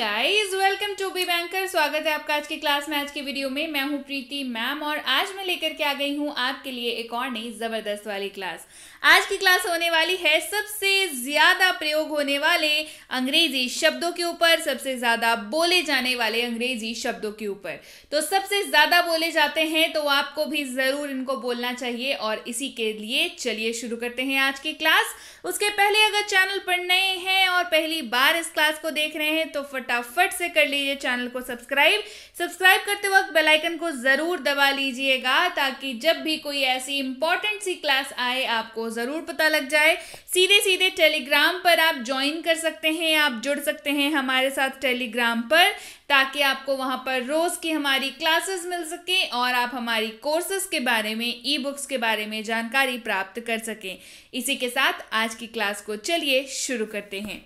guys, welcome to B banker स्वागत है आपका आज की क्लास में आज की वीडियो में मैं हूं प्रीति मैम और आज मैं लेकर के आ गई हूं आपके लिए एक और नई जबरदस्त वाली क्लास आज की क्लास होने वाली है सबसे ज्यादा प्रयोग होने वाले अंग्रेजी शब्दों के ऊपर सबसे ज्यादा बोले जाने वाले अंग्रेजी शब्दों के ऊपर तो सबसे ज्यादा बोले जाते हैं तो आपको भी जरूर इनको बोलना चाहिए और इसी के लिए चलिए शुरू करते हैं आज की क्लास उसके पहले अगर चैनल पर नए हैं और पहली बार इस क्लास को देख रहे हैं तो फटाफट से कर लीजिए चैनल को सब्सक्राइब सब्सक्राइब करते वक्त बेल आइकन को ज़रूर दबा लीजिएगा ताकि जब भी कोई ऐसी इंपॉर्टेंट सी क्लास आए आपको ज़रूर पता लग जाए सीधे सीधे टेलीग्राम पर आप ज्वाइन कर सकते हैं आप जुड़ सकते हैं हमारे साथ टेलीग्राम पर ताकि आपको वहाँ पर रोज़ की हमारी क्लासेस मिल सके और आप हमारी कोर्सेज के बारे में ई बुक्स के बारे में जानकारी प्राप्त कर सकें इसी के साथ आज की क्लास को चलिए शुरू करते हैं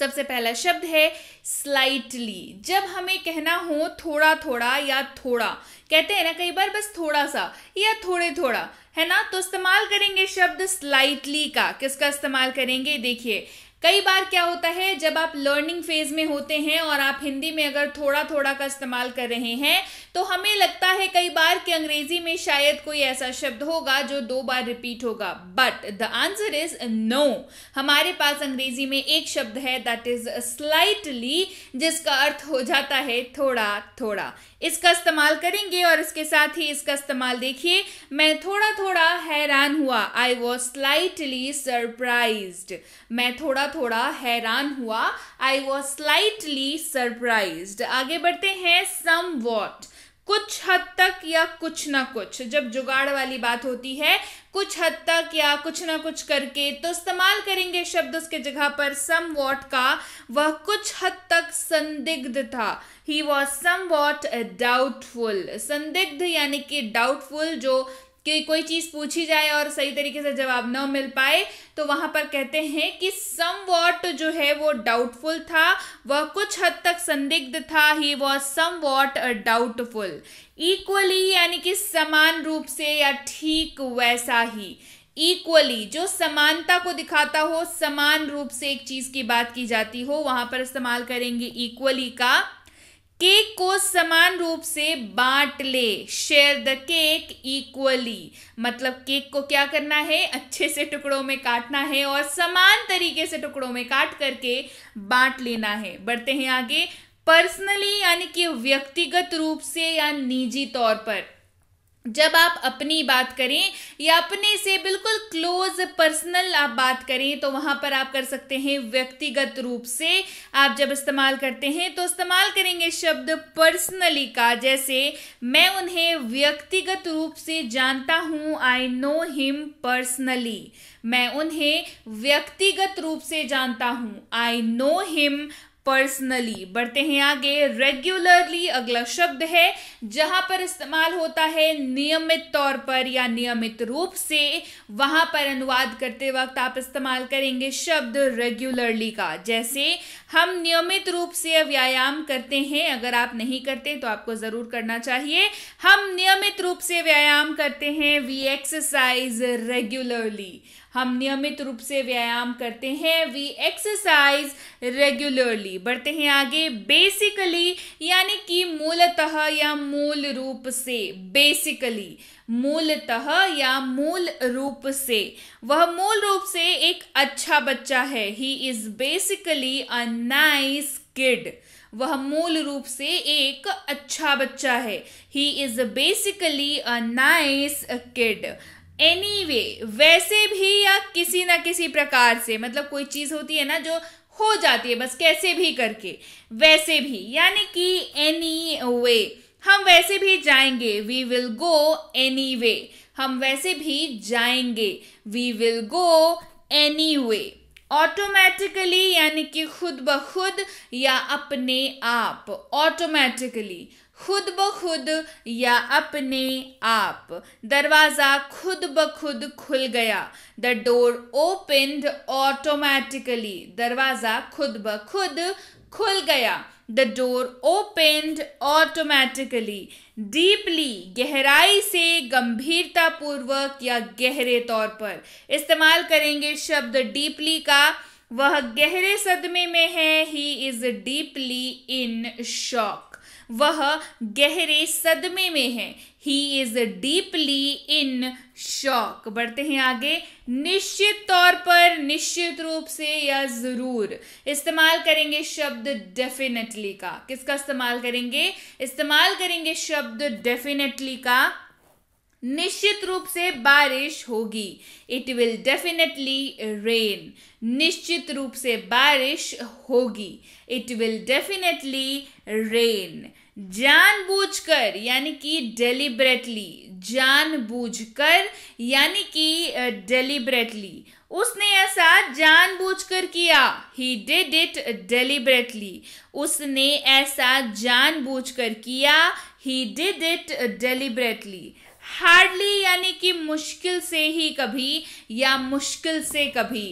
सबसे पहला शब्द है स्लाइटली जब हमें कहना हो थोड़ा थोड़ा या थोड़ा कहते हैं ना कई बार बस थोड़ा सा या थोड़े थोड़ा है ना तो इस्तेमाल करेंगे शब्द स्लाइटली का किसका इस्तेमाल करेंगे देखिए कई बार क्या होता है जब आप लर्निंग फेज में होते हैं और आप हिंदी में अगर थोड़ा थोड़ा का इस्तेमाल कर रहे हैं तो हमें लगता है कई बार कि अंग्रेजी में शायद कोई ऐसा शब्द होगा जो दो बार रिपीट होगा but the answer is no हमारे पास अंग्रेजी में एक शब्द है दैट इज स्लाइटली जिसका अर्थ हो जाता है थोड़ा थोड़ा इसका इस्तेमाल करेंगे और इसके साथ ही इसका इस्तेमाल देखिए मैं थोड़ा थोड़ा हैरान हुआ आई वॉज स्लाइटली सरप्राइज मैं थोड़ा थोड़ा हैरान हुआ आई वॉज स्लाइटली सरप्राइज आगे बढ़ते हैं सम वॉट कुछ हद तक या कुछ ना कुछ जब जुगाड़ वाली बात होती है कुछ हद तक या कुछ ना कुछ करके तो इस्तेमाल करेंगे शब्द उसके जगह पर सम वॉट का वह कुछ हद तक संदिग्ध था he was somewhat doubtful संदिग्ध यानी कि डाउटफुल जो कि कोई चीज़ पूछी जाए और सही तरीके से जवाब न मिल पाए तो वहाँ पर कहते हैं कि सम वॉट जो है वो डाउटफुल था वह कुछ हद तक संदिग्ध था he was somewhat doubtful equally यानी कि समान रूप से या ठीक वैसा ही इक्वली जो समानता को दिखाता हो समान रूप से एक चीज़ की बात की जाती हो वहाँ पर इस्तेमाल करेंगे इक्वली का केक को समान रूप से बांट ले शेयर द केक इक्वली मतलब केक को क्या करना है अच्छे से टुकड़ों में काटना है और समान तरीके से टुकड़ों में काट करके बांट लेना है बढ़ते हैं आगे पर्सनली यानी कि व्यक्तिगत रूप से या निजी तौर पर जब आप अपनी बात करें या अपने से बिल्कुल क्लोज पर्सनल आप बात करें तो वहाँ पर आप कर सकते हैं व्यक्तिगत रूप से आप जब इस्तेमाल करते हैं तो इस्तेमाल करेंगे शब्द पर्सनली का जैसे मैं उन्हें व्यक्तिगत रूप से जानता हूँ आई नो हिम पर्सनली मैं उन्हें व्यक्तिगत रूप से जानता हूँ आई नो हिम पर्सनली बढ़ते हैं आगे रेगुलरली अगला शब्द है जहां पर इस्तेमाल होता है नियमित तौर पर या नियमित रूप से वहां पर अनुवाद करते वक्त आप इस्तेमाल करेंगे शब्द रेगुलरली का जैसे हम नियमित रूप से व्यायाम करते हैं अगर आप नहीं करते तो आपको जरूर करना चाहिए हम नियमित रूप से व्यायाम करते हैं वी एक्सरसाइज रेगुलरली हम नियमित रूप से व्यायाम करते हैं वी एक्सरसाइज रेगुलरली बढ़ते हैं आगे बेसिकली यानी कि मूलतः या मूल रूप से बेसिकली मूलतः या मूल रूप से वह मूल रूप से एक अच्छा बच्चा है he is basically a nice kid वह मूल रूप से एक अच्छा बच्चा है he is basically a nice kid any anyway, वैसे भी या किसी ना किसी प्रकार से मतलब कोई चीज़ होती है ना जो हो जाती है बस कैसे भी करके वैसे भी यानी कि एनी वे हम वैसे भी जाएंगे we will go anyway हम वैसे भी जाएंगे we will go anyway automatically यानी कि खुद ब खुद या अपने आप ऑटोमेटिकली खुद ब खुद या अपने आप दरवाज़ा खुद ब खुद खुल गया द डोर ओपेंड ऑटोमेटिकली दरवाज़ा खुद ब खुद खुल गया the door opened automatically deeply गहराई से गंभीरता पूर्वक या गहरे तौर पर इस्तेमाल करेंगे शब्द डीपली का वह गहरे सदमे में है he is deeply in shock वह गहरे सदमे में है he is deeply in shock बढ़ते हैं आगे निश्चित तौर पर निश्चित रूप से या जरूर इस्तेमाल करेंगे शब्द डेफिनेटली का किसका इस्तेमाल करेंगे इस्तेमाल करेंगे शब्द डेफिनेटली का निश्चित रूप से बारिश होगी इट विल डेफिनेटली रेन निश्चित रूप से बारिश होगी इट विल डेफिनेटली रेन जानबूझकर यानी कि डेलिबरेटली जानबूझकर यानी कि डेलीबरेटली उसने ऐसा जानबूझकर किया ही डिड इट डेलीबरेटली उसने ऐसा जानबूझकर किया he did it deliberately hardly यानी कि मुश्किल से ही कभी या मुश्किल से कभी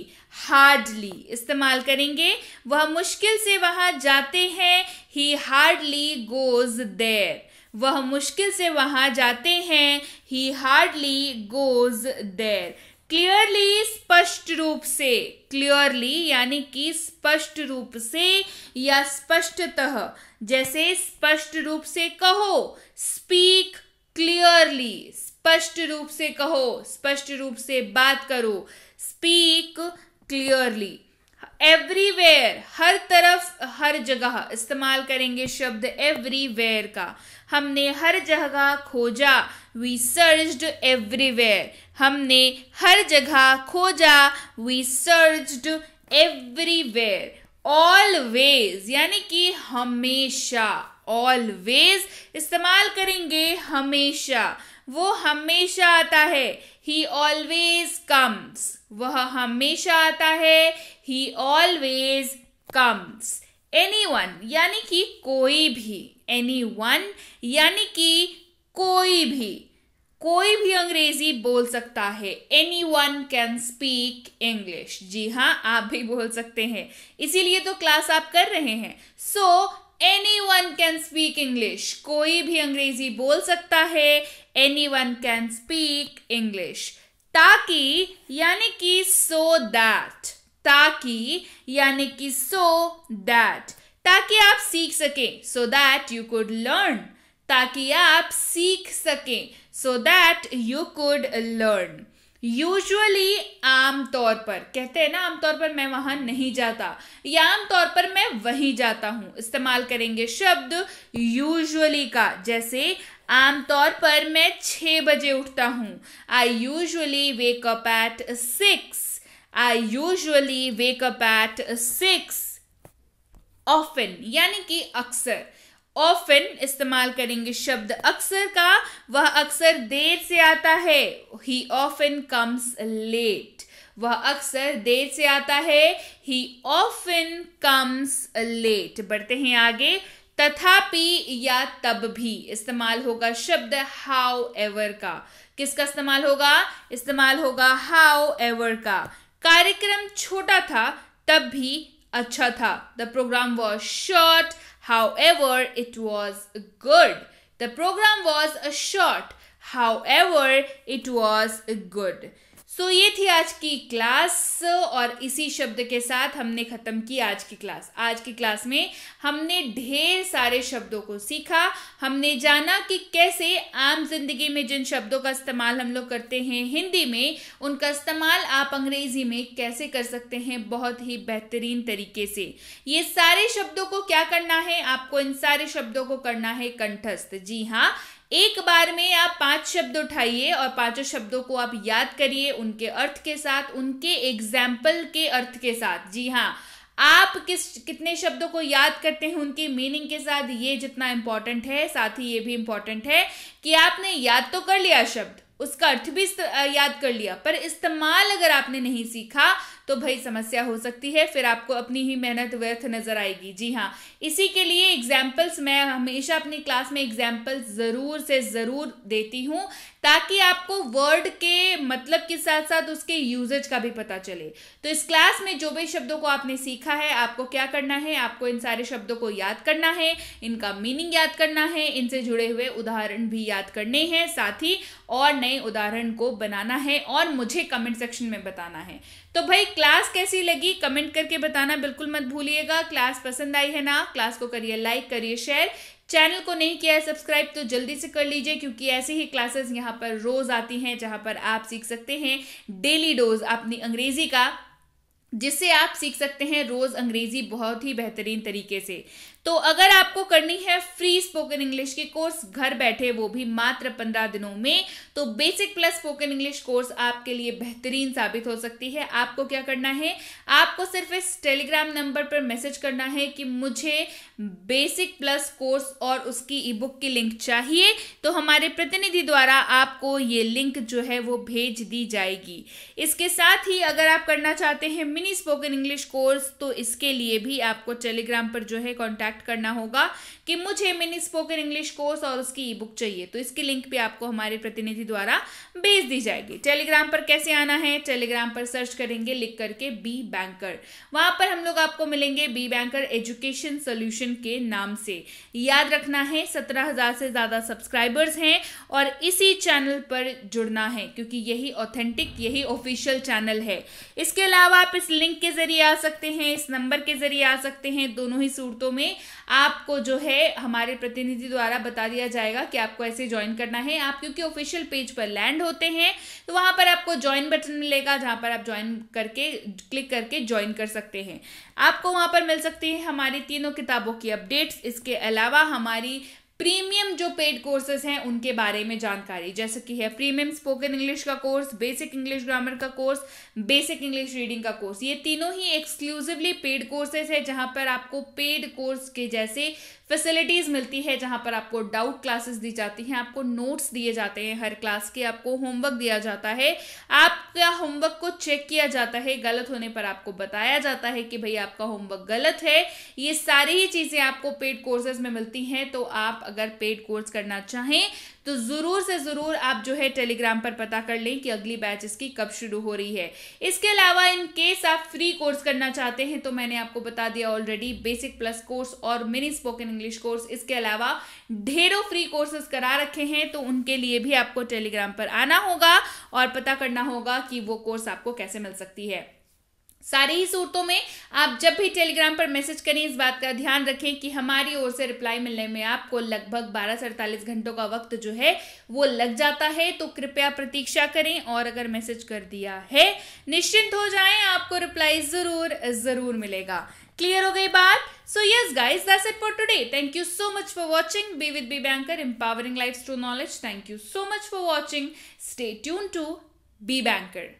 हार्डली इस्तेमाल करेंगे वह मुश्किल से वहां जाते हैं ही हार्डली गोज देर वह मुश्किल से वहां जाते हैं he hardly goes there clearly स्पष्ट रूप से क्लियरली यानी कि स्पष्ट रूप से या स्पष्टतः जैसे स्पष्ट रूप से कहो स्पीक क्लियरली स्पष्ट रूप से कहो स्पष्ट रूप से बात करो स्पीक क्लियरली एवरीवेयर हर तरफ हर जगह इस्तेमाल करेंगे शब्द एवरीवेयर का हमने हर जगह खोजा वी सर्च्ड एवरीवेयर हमने हर जगह खोजा वी सर्च्ड एवरीवेयर ऑलवेज यानी कि हमेशा ऑलवेज इस्तेमाल करेंगे हमेशा वो हमेशा आता है ही ऑलवेज कम्स वह हमेशा आता है he always comes anyone यानी कि कोई भी एनी वन यानी कि कोई भी कोई भी अंग्रेजी बोल सकता है anyone can speak English जी हाँ आप भी बोल सकते हैं इसीलिए तो क्लास आप कर रहे हैं so anyone can speak English कोई भी अंग्रेजी बोल सकता है anyone can speak English ताकि यानी कि सो दैट ताकि यानी कि सो दैट ताकि आप सीख सकें so that you could learn ताकि आप सीख सकें so that you could learn usually आमतौर पर कहते हैं ना आमतौर पर मैं वहां नहीं जाता या आमतौर पर मैं वहीं जाता हूं इस्तेमाल करेंगे शब्द यूजुअली का जैसे आमतौर पर मैं छह बजे उठता हूं I usually wake up at six I usually wake up at six often यानी कि अक्सर ऑफन इस्तेमाल करेंगे शब्द अक्सर का वह अक्सर देर से आता है ही ऑफन कम्स लेट वह अक्सर देर से आता है ही ऑफन कम्स लेट बढ़ते हैं आगे तथापि या तब भी इस्तेमाल होगा शब्द हाउ एवर का किसका इस्तेमाल होगा इस्तेमाल होगा हाउ एवर का कार्यक्रम छोटा था तब भी अच्छा था the programme was short However, it was good. The program was a short. However, it was good. So so, ये थी आज की क्लास और इसी शब्द के साथ हमने ख़त्म की आज की क्लास आज की क्लास में हमने ढेर सारे शब्दों को सीखा हमने जाना कि कैसे आम जिंदगी में जिन शब्दों का इस्तेमाल हम लोग करते हैं हिंदी में उनका इस्तेमाल आप अंग्रेज़ी में कैसे कर सकते हैं बहुत ही बेहतरीन तरीके से ये सारे शब्दों को क्या करना है आपको इन सारे शब्दों को करना है कंठस्थ जी हाँ एक बार में आप पांच शब्द उठाइए और पांचों शब्दों को आप याद करिए उनके अर्थ के साथ उनके एग्जाम्पल के अर्थ के साथ जी हाँ आप किस कितने शब्दों को याद करते हैं उनकी मीनिंग के साथ ये जितना इम्पॉर्टेंट है साथ ही ये भी इम्पॉर्टेंट है कि आपने याद तो कर लिया शब्द उसका अर्थ भी याद कर लिया पर इस्तेमाल अगर आपने नहीं सीखा तो भाई समस्या हो सकती है फिर आपको अपनी ही मेहनत व्यर्थ नज़र आएगी जी हाँ इसी के लिए एग्जाम्पल्स मैं हमेशा अपनी क्लास में एग्जाम्पल्स ज़रूर से ज़रूर देती हूँ ताकि आपको वर्ड के मतलब के साथ साथ उसके यूजेज का भी पता चले तो इस क्लास में जो भी शब्दों को आपने सीखा है आपको क्या करना है आपको इन सारे शब्दों को याद करना है इनका मीनिंग याद करना है इनसे जुड़े हुए उदाहरण भी याद करने हैं साथ ही और नए उदाहरण को बनाना है और मुझे कमेंट सेक्शन में बताना है तो भाई क्लास कैसी लगी कमेंट करके बताना बिल्कुल मत भूलिएगा क्लास पसंद आई है ना क्लास को करिए लाइक करिए शेयर चैनल को नहीं किया है सब्सक्राइब तो जल्दी से कर लीजिए क्योंकि ऐसी ही क्लासेस यहाँ पर रोज आती हैं जहाँ पर आप सीख सकते हैं डेली डोज अपनी अंग्रेजी का जिससे आप सीख सकते हैं रोज़ अंग्रेज़ी बहुत ही बेहतरीन तरीके से तो अगर आपको करनी है फ्री स्पोकन इंग्लिश के कोर्स घर बैठे वो भी मात्र पंद्रह दिनों में तो basic plus spoken English course आपके लिए बेहतरीन साबित हो सकती है आपको क्या करना है आपको सिर्फ इस टेलीग्राम नंबर पर मैसेज करना है कि मुझे बेसिक प्लस कोर्स और उसकी ई बुक की लिंक चाहिए तो हमारे प्रतिनिधि द्वारा आपको ये लिंक जो है वो भेज दी जाएगी इसके साथ ही अगर आप करना चाहते हैं मिनी स्पोकन इंग्लिश कोर्स तो इसके लिए भी आपको टेलीग्राम पर जो है कॉन्टैक्ट करना होगा कि मुझे मिनी स्पोकन इंग्लिश कोर्स और उसकी ई बुक चाहिए तो इसकी लिंक भी आपको हमारे प्रतिनिधि द्वारा भेज दी जाएगी टेलीग्राम पर कैसे आना है टेलीग्राम पर सर्च करेंगे लिख करके बी बैंकर वहां पर हम लोग आपको मिलेंगे बी बैंकर एजुकेशन सोल्यूशन के नाम से याद रखना है सत्रह से ज्यादा सब्सक्राइबर्स हैं और इसी चैनल पर जुड़ना है क्योंकि यही ऑथेंटिक यही ऑफिशियल चैनल है इसके अलावा आप इस लिंक के ज़रिए आ सकते हैं इस नंबर के ज़रिए आ सकते हैं दोनों ही सूरतों में आपको जो है हमारे प्रतिनिधि द्वारा बता दिया जाएगा कि आपको ऐसे ज्वाइन करना है आप क्योंकि ऑफिशियल पेज पर लैंड होते हैं तो वहां पर आपको ज्वाइन बटन मिलेगा जहां पर आप ज्वाइन करके क्लिक करके ज्वाइन कर सकते हैं आपको वहां पर मिल सकती है हमारी तीनों किताबों की अपडेट्स इसके अलावा हमारी प्रीमियम जो पेड कोर्सेज हैं उनके बारे में जानकारी जैसे कि है प्रीमियम स्पोकन इंग्लिश का कोर्स बेसिक इंग्लिश ग्रामर का कोर्स बेसिक इंग्लिश रीडिंग का कोर्स ये तीनों ही एक्सक्लूसिवली पेड कोर्सेज है जहां पर आपको पेड कोर्स के जैसे फैसिलिटीज़ मिलती है जहाँ पर आपको डाउट क्लासेस दी जाती हैं आपको नोट्स दिए जाते हैं हर क्लास के आपको होमवर्क दिया जाता है आपका होमवर्क को चेक किया जाता है गलत होने पर आपको बताया जाता है कि भाई आपका होमवर्क गलत है ये सारी ही चीज़ें आपको पेड कोर्सेज में मिलती हैं तो आप अगर पेड कोर्स करना चाहें तो ज़रूर से ज़रूर आप जो है टेलीग्राम पर पता कर लें कि अगली बैच इसकी कब शुरू हो रही है इसके अलावा इन केस आप फ्री कोर्स करना चाहते हैं तो मैंने आपको बता दिया ऑलरेडी बेसिक प्लस कोर्स और मिनी स्पोकन इंग्लिश कोर्स इसके अलावा ढेरों फ्री कोर्सेज करा रखे हैं तो उनके लिए भी आपको टेलीग्राम पर आना होगा और पता करना होगा कि वो कोर्स आपको कैसे मिल सकती है सारी ही सूरतों में आप जब भी टेलीग्राम पर मैसेज करें इस बात का ध्यान रखें कि हमारी ओर से रिप्लाई मिलने में आपको लगभग बारह से अड़तालीस घंटों का वक्त जो है वो लग जाता है तो कृपया प्रतीक्षा करें और अगर मैसेज कर दिया है निश्चिंत हो जाएं आपको रिप्लाई जरूर जरूर मिलेगा क्लियर हो गई बात so yes guys this it for today thank you so much for watching be with B banker empowering life to knowledge thank you so much for watching stay tune to B banker